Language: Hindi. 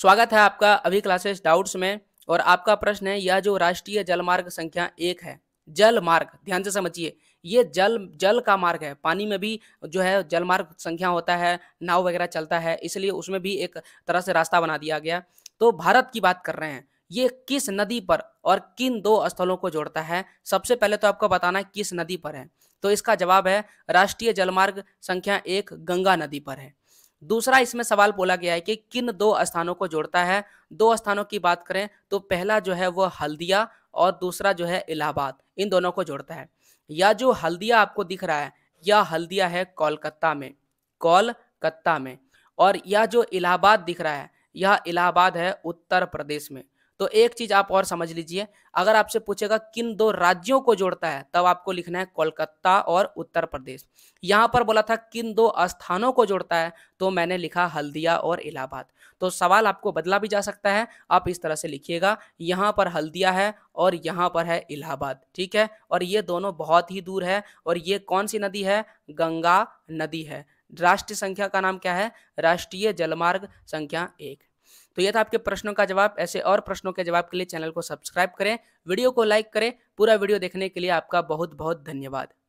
स्वागत है आपका अभी क्लासेस डाउट्स में और आपका प्रश्न है यह जो राष्ट्रीय जलमार्ग संख्या एक है जल मार्ग ध्यान से समझिए ये जल जल का मार्ग है पानी में भी जो है जल मार्ग संख्या होता है नाव वगैरह चलता है इसलिए उसमें भी एक तरह से रास्ता बना दिया गया तो भारत की बात कर रहे हैं ये किस नदी पर और किन दो स्थलों को जोड़ता है सबसे पहले तो आपको बताना है किस नदी पर है तो इसका जवाब है राष्ट्रीय जलमार्ग संख्या एक गंगा नदी पर है दूसरा इसमें सवाल बोला गया है कि किन दो स्थानों को जोड़ता है दो स्थानों की बात करें तो पहला जो है वो हल्दिया और दूसरा जो है इलाहाबाद इन दोनों को जोड़ता है या जो हल्दिया आपको दिख रहा है यह हल्दिया है कोलकाता में कोलकाता में और यह जो इलाहाबाद दिख रहा है यह इलाहाबाद है उत्तर प्रदेश में तो एक चीज आप और समझ लीजिए अगर आपसे पूछेगा किन दो राज्यों को जोड़ता है तब आपको लिखना है कोलकाता और उत्तर प्रदेश यहाँ पर बोला था किन दो स्थानों को जोड़ता है तो मैंने लिखा हल्दिया और इलाहाबाद तो सवाल आपको बदला भी जा सकता है आप इस तरह से लिखिएगा यहाँ पर हल्दिया है और यहाँ पर है इलाहाबाद ठीक है और ये दोनों बहुत ही दूर है और ये कौन सी नदी है गंगा नदी है राष्ट्रीय संख्या का नाम क्या है राष्ट्रीय जलमार्ग संख्या एक तो यह था आपके प्रश्नों का जवाब ऐसे और प्रश्नों के जवाब के लिए चैनल को सब्सक्राइब करें वीडियो को लाइक करें पूरा वीडियो देखने के लिए आपका बहुत बहुत धन्यवाद